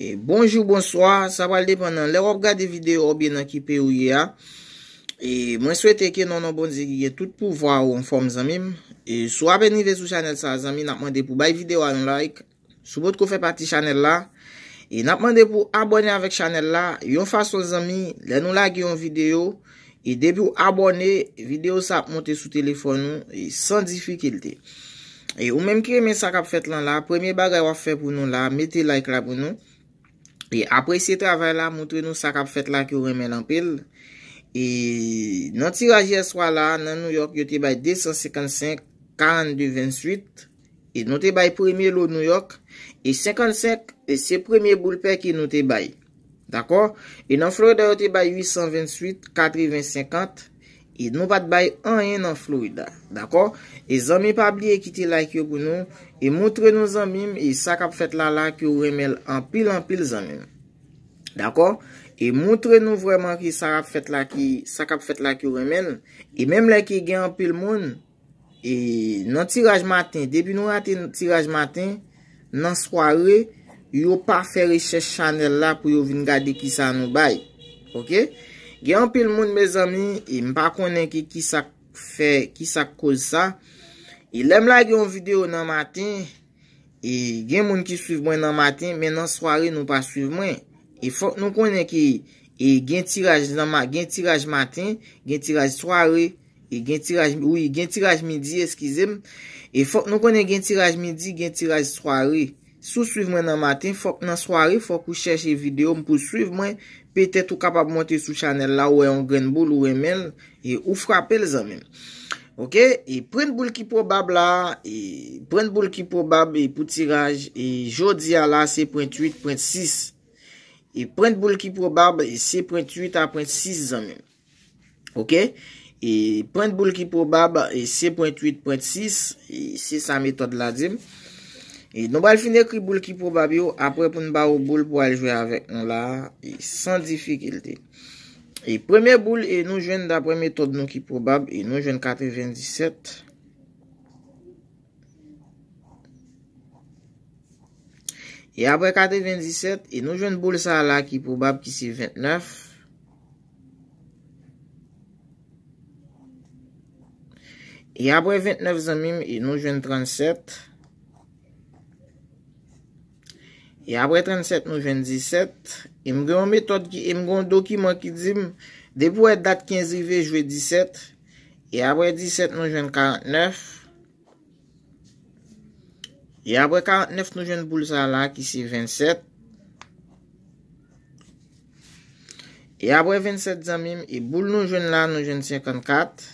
E bonjou, bonsoir, sabal depan nan lèw ap gade videyo obi nan kipe ou ye a E mwen swete ke nan an bonzi ye tout pou vwa ou an form zanmim E sou ap enive sou chanel sa zanmi nap mande pou bay videyo anou like Sou bot ko fè pati chanel la E nap mande pou abone avèk chanel la Yon fason zanmi lè nou lage yon videyo E debi ou abone, videyo sa ap monte sou telefon nou E san difikilte E ou menm ki eme sa kap fèt lan la Premier bagay wap fè pou nou la Mete like la pou nou E apre se travay la, moutre nou sa kap fet la ki ou remen an pil. E nan tirajer e swa la nan New York, yo te bay 255, 42, 28. E nou te bay premi lo New York. E 55, e se premi boulpe ki nou te bay. Dako? E nan Florida yo te bay 828, 80, 50. E nou pat bay an en an Florida, d'akor? E zan mi pabli e kiti la ki yo gounou, e moutre nou zan mim, e sakap fet la la ki yo remel an pil an pil zan mim. D'akor? E moutre nou vreman ki sakap fet la ki yo remel, e mem la ki gen an pil moun, e nan tiraj matin, debi nou ate nan tiraj matin, nan sware, yo pa fereche chanel la pou yo vin gade ki sa nou bay. Ok? Ok? Gen anpil moun me zami, e mpa konen ki ki sa kol sa. E lem la gen yon video nan matin, e gen moun ki suiv mwen nan matin, men nan sware nou pa suiv mwen. E fok nou konen ki e gen tiraj matin, gen tiraj sware, e gen tiraj midi, eskizem. E fok nou konen gen tiraj midi, gen tiraj sware. Sou suiv mwen nan matin, fok nan sware, fok ou chèche video mpou suiv mwen, pe te tou kapab monte sou chanel la ou e yon grenboul ou e men, e ou frapel zan men. Ok, e pren boul ki pou bab la, e pren boul ki pou bab e pou tiraj, e jodi a la se point 8, point 6. E pren boul ki pou bab, e se point 8, point 6 zan men. Ok, e pren boul ki pou bab, e se point 8, point 6, e se sa metod la zem. E nou bal finè kri boul ki probab yo, apre pou nou ba ou boul pou al jwe avèk nou la, e san difikilte. E premè boul, e nou jwen dapre metod nou ki probab, e nou jwen kate 27. E apre kate 27, e nou jwen boul sa la ki probab ki si 29. E apre 29 zanmim, e nou jwen 37. E apre 37 nou jen 17. E mgon metode ki, e mgon do ki man ki di m, de pou e dat 15 hivye, jwe 17. E apre 17 nou jen 49. E apre 49 nou jen boul sa la ki si 27. E apre 27 zamim, e boul nou jen la nou jen 54.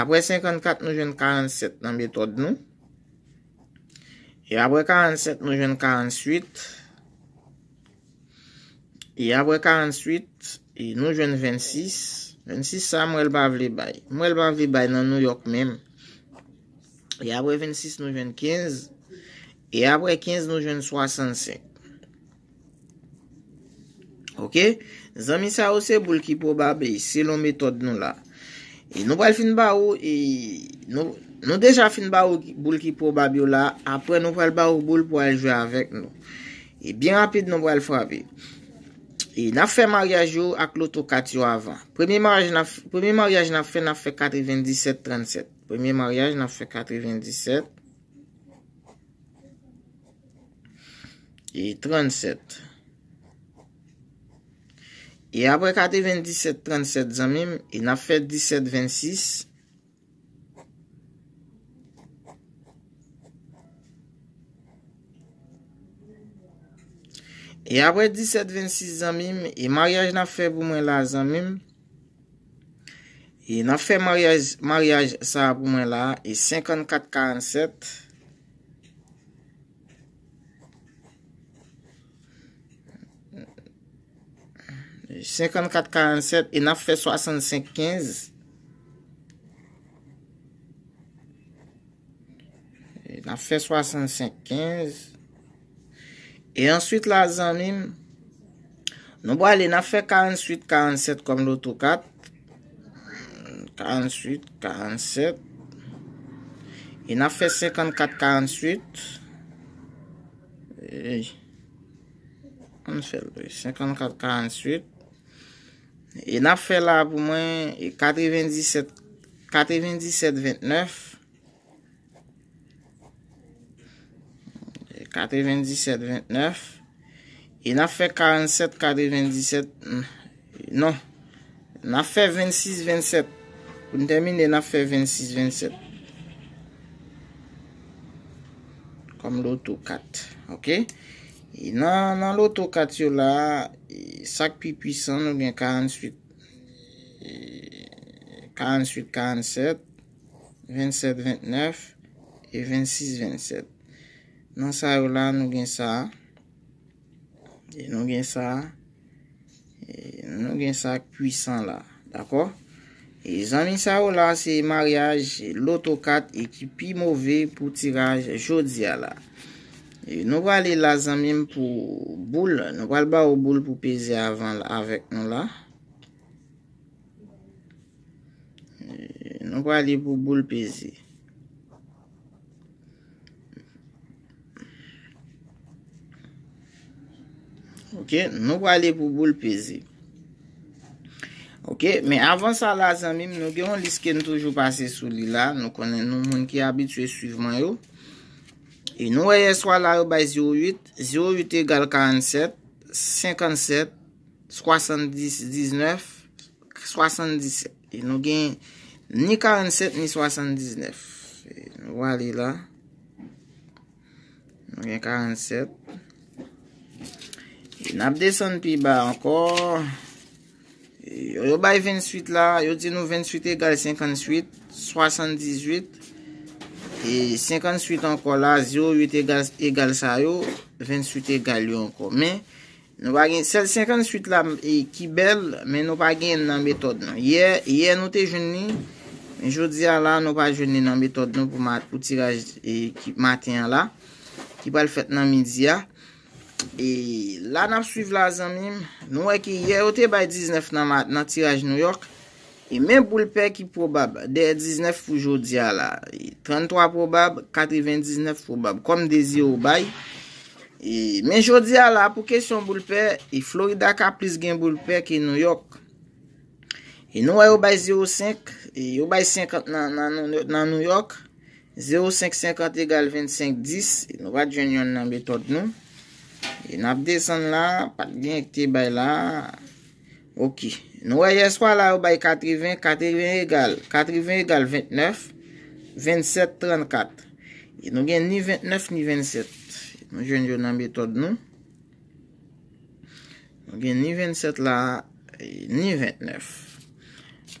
Apre 54 nou jen 47 nan metode nou. E avre 47, nou jwen 48. E avre 48, e nou jwen 26. 26 sa mwen bavle bay. Mwen bavle bay nan New York men. E avre 26, nou jwen 15. E avre 15, nou jwen 65. Ok? Zan mi sa ou se boul ki pou bavle, se lon metod nou la. E nou bavle fin ba ou, e nou... Nou deja fin ba ou boul ki pou babi ou la, apre nou pou el ba ou boul pou el jwe avèk nou. E bien rapide nou pou el frapi. E na fè maryaj yo ak loutou kat yo avan. Premye maryaj na fè, na fè katri 27, 37. Premye maryaj na fè katri 27. E 37. E apre katri 27, 37 zanmim, e na fè 17, 26. E apre 17-26 zanmim, e maryaj nan fe Boumenla zanmim. E nan fe maryaj sa Boumenla, e 54-47. 54-47, e, e nan fe 65-15. E nan fe 65-15. E answit la zanin, nou bo al, e na fe 48-47 kom l'oto kat. 48-47. E na fe 54-48. 54-48. E na fe la pou mwen 97-29. E Katre 27, 29. E na fe 47, katre 27. Non. Na fe 26, 27. Poun temine, na fe 26, 27. Kom l'oto kat. Ok? E nan l'oto kat yo la, sak pi pwisan nou gen 48. 48, 47. 27, 29. E 26, 27. Nan sa ou la nou gen sa. E nou gen sa. E nou gen sa kpuisan la. D'akor? E zan min sa ou la se mariage loto kat e ki pi mouve pou tiraj jodia la. E nou wale la zan min pou boule. Nou wale ba ou boule pou peze avan la avek nou la. E nou wale pou boule peze. Ok, nou wale pou boul peze. Ok, men avan sa la zan mim, nou gen yon liske nou toujou pase sou li la. Nou konen nou moun ki abitwe suivman yo. E nou wale swa la yo bay 08. 08 egal 47. 57. 70. 19. 77. E nou gen ni 47 ni 79. E nou wale la. Nou gen 47. 47. Nap desan pi ba anko, e, yo bay 28 la, yo di nou 28 egal 58, 78, 58 anko la, 0, 8 egal sa yo, 28 egal yo anko. Men, nou pa gen, sel 58 la e, ki bel, men nou pa gen nan metod nan. Ye, ye nou te jeni, jodi a la, nou pa jeni nan metod nan pou tiraj ekip matin a la, ki pal fet nan midi a. E lan ap suiv la zan mim, nou e ki ye yote bay 19 nan tiraj New York E men bou lper ki probab, de 19 pou jodi a la 33 e probab, 99 probab, kom de 0 bay E men jodi a la pou kesyon bou lper, e Florida ka plis gen bou lper ki New York E nou e ou bay 05, ou bay 50 nan New York 0550 egal 2510, nou va djen yon nan betot nou E nap desan la, pat gen ek te bay la. Ok. Nou weye swa la ou bay katriven, katriven egal. Katriven egal vintnef. Vintsef tronkat. E nou gen ni vintnef ni vintsef. Nou jenjo nan metod nou. Nou gen ni vintsef la, e ni vintnef.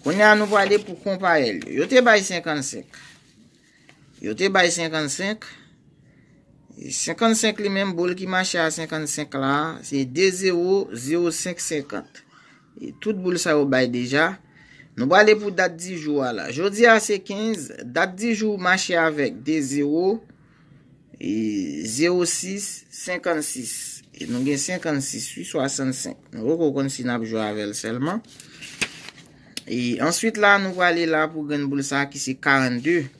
Kounen an nou wale pou kompare li. Yo te bay sengkansenk. Yo te bay sengkansenk. 55 li menm bol ki mache a 55 la, se de 0, 0, 5, 50. E tout bol sa ou bay deja. Nou wale pou dat di jou a la. Jodi a se 15, dat di jou mache a vek de 0, 0, 6, 56. E nou gen 56, 8, 65. Nou wakon si nap jou avel selman. E answit la nou wale la pou gen bol sa ki se 42.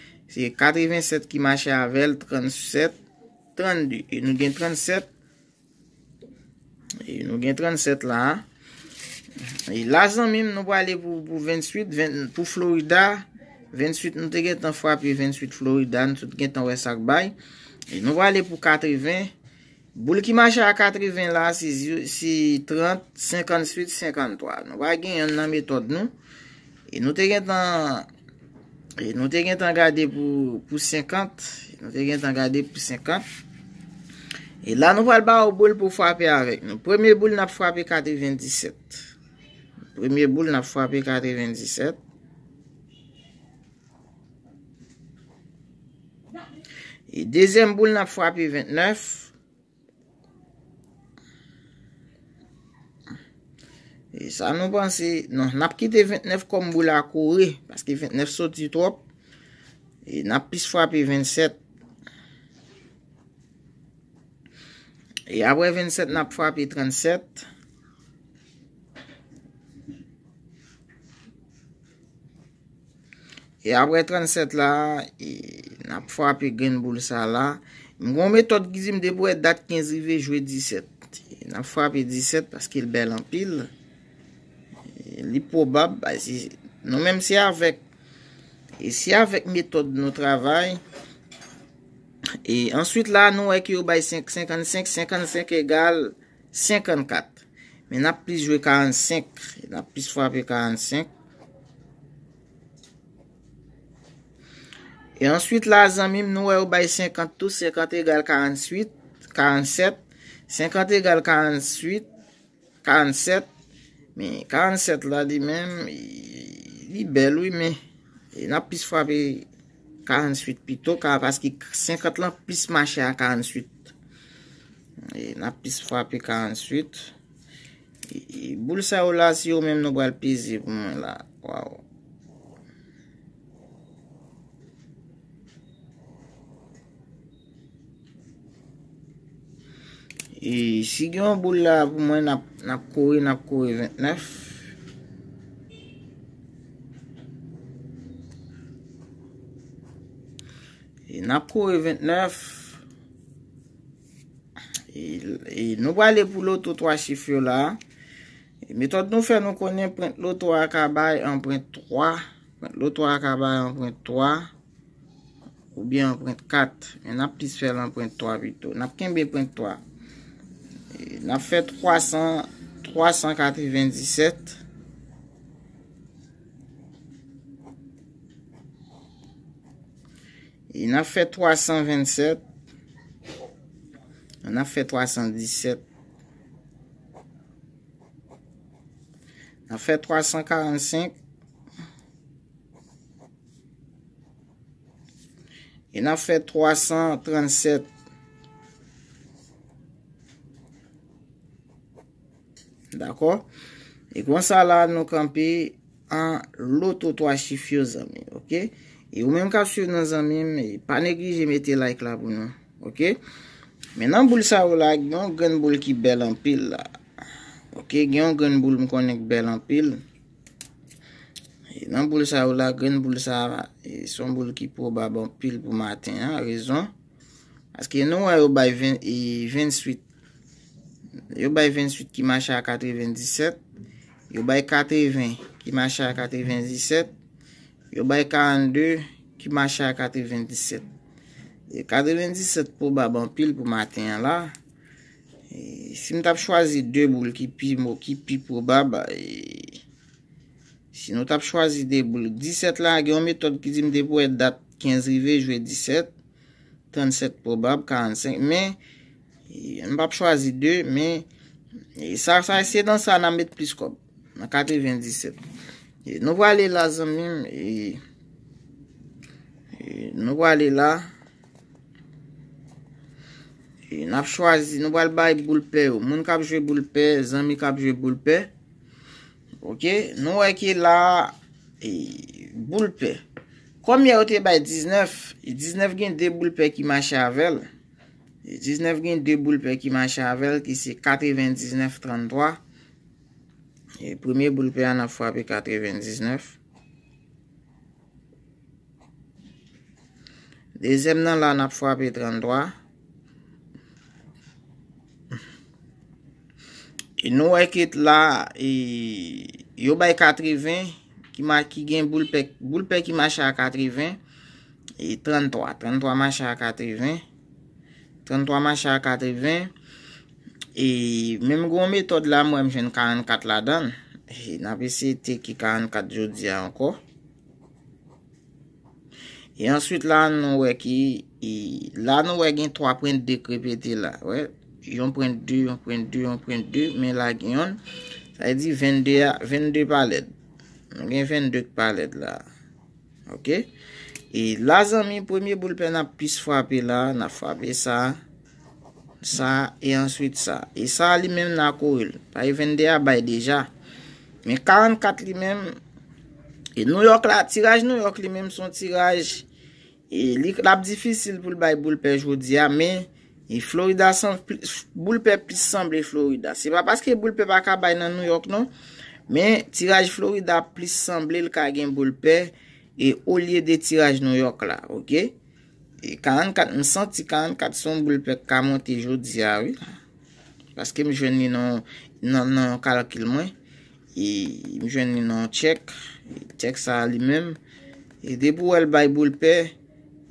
Se 87 ki mache avel, 37, 30, e nou gen 37, e nou gen 37 la. E lazan mime nou wale pou 28, pou Florida, 28 nou te gen tan fwa pou 28 Florida, nou te gen tan wese akbay. E nou wale pou 80, boul ki mache a 80 la, si 30, 58, 53. Nou wale gen yon nan metode nou, e nou te gen tan... E nou te gen tan gade pou 50. E nou te gen tan gade pou 50. E la nou val ba ou boule pou fwape avek. Nou premye boule nan fwape kate 27. Nou premye boule nan fwape kate 27. E dezem boule nan fwape 29. Nou premye boule nan fwape kate 29. E sa nou panse, nan nap kite 29 kom mbou la kore, paske 29 soti trop, e nap pis fwa pi 27. E apre 27 nap fwa pi 37. E apre 37 la, e nap fwa pi gen boul sa la. Mgon metot gizim debo e dat 15 rivejwe 17. E nap fwa pi 17 paske l bel anpil. li pou bab, nou menm se avèk e se avèk metode nou travèl e answit la nou wè ki ou bè 55 55 egal 54 men ap plis jou 45 ap plis fwa pi 45 e answit la zan mim nou wè ou bè 52 50 egal 48 47 50 egal 48 47 Men, 47 la di men, li bel wè men, e nap pis fwa pe 48 pito ka, paski 50 lan pis mache a 48. E nap pis fwa pe 48, e, e boul sa ou la si ou men nou gwal pize pou men la, waw. E si gen yon bou la pou mwen nap kore, nap kore 29. E nap kore 29. E nou wale pou loutou 3 chifyo la. E Metot nou fèl nou konen pwente loutou akabay 1.3. Pwente loutou akabay 1.3. Ou biye 1.4. E nap tis fèl 1.3 vitou. Nap kenbe 1.3. Na fè 397. Na fè 327. Na fè 317. Na fè 345. Na fè 337. D'akor? E gwan sa la nou kampe an loto toa chifyo zami. Ok? E ou menm kapsyo nan zami. Mwen panegi jemete like la pou nou. Ok? Men nan boul sa ou la, gwen gwen boul ki bel an pil la. Ok? Gwen gwen boul mkonen ki bel an pil. E nan boul sa ou la, gwen boul sa, son boul ki pou baban pil pou maten. A rezon. Aske nou a yo bay vensuit. Yo bay 28 ki ma chè a 97. Yo bay 80 ki ma chè a 97. Yo bay 42 ki ma chè a 97. 97 e pou bab an pil pou matin la. E e si nou tap chwazi 2 boul ki pi mou ki pi pou bab. Si nou tap chwazi 2 boul 17 la. Gen yon metode ki di mte pou et dat 15 rive jou e 17. 37 pou bab 45 men. E mb ap chwazi 2, me sa se dan sa nan met plis kob, nan 97. E nou wale la zanmim, e, e nou wale la, e nap chwazi, nou wale baye boulpe, ou moun kabjwe boulpe, zanmi kabjwe boulpe, nou wale ki la e, boulpe. Komye ote bay 19, 19 gen de boulpe ki ma chavelle, 19 gen 2 boulpe ki manche avel ki se 99,33. Premier boulpe an ap fwa pe 99. Dezem nan la an ap fwa pe 33. E nou ek et la, yo bay 80 ki gen boulpe ki manche a 80. 33, 33 manche a 80. 33 macha kate 20. E menm goun metode la mwen jen 44 la dan. E nan pese te ki 44 jodia anko. E answit la nou we ki... La nou we gen 3.2 krepete la. 1.2, 1.2, 1.2. Men la gen yon. Sa e di 22 palet. Gen 22 palet la. Ok? E lazan mi, premye boulpe na pis fwape la, na fwape sa, sa, e answit sa. E sa li menm na korel, pa yi e vende a bay deja. Men 44 li menm, e nouyok la, tiraj nouyok li menm son tiraj, e lik lap difisil pou l bay boulpe jodi ya, men, e florida san, boulpe pis samble florida. Se pa paske boulpe baka bay nan nouyok non, men tiraj florida pis samble l kagen boulpe, E ou liye de tiraj Nouyok la, ok? E 44, m senti 44 son boulpe ka monti jou di awi. Paske m jwen ni nan kalkil mwen. E m jwen ni nan tchek. Tchek sa li menm. E debou el bay boulpe.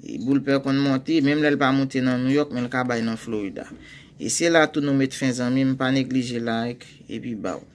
E boulpe kon monti. Mem l el ba monti nan Nouyok men l ka bay nan Florida. E se la tou nou met finzan mi, m pa neglije la ek. E bi ba ou.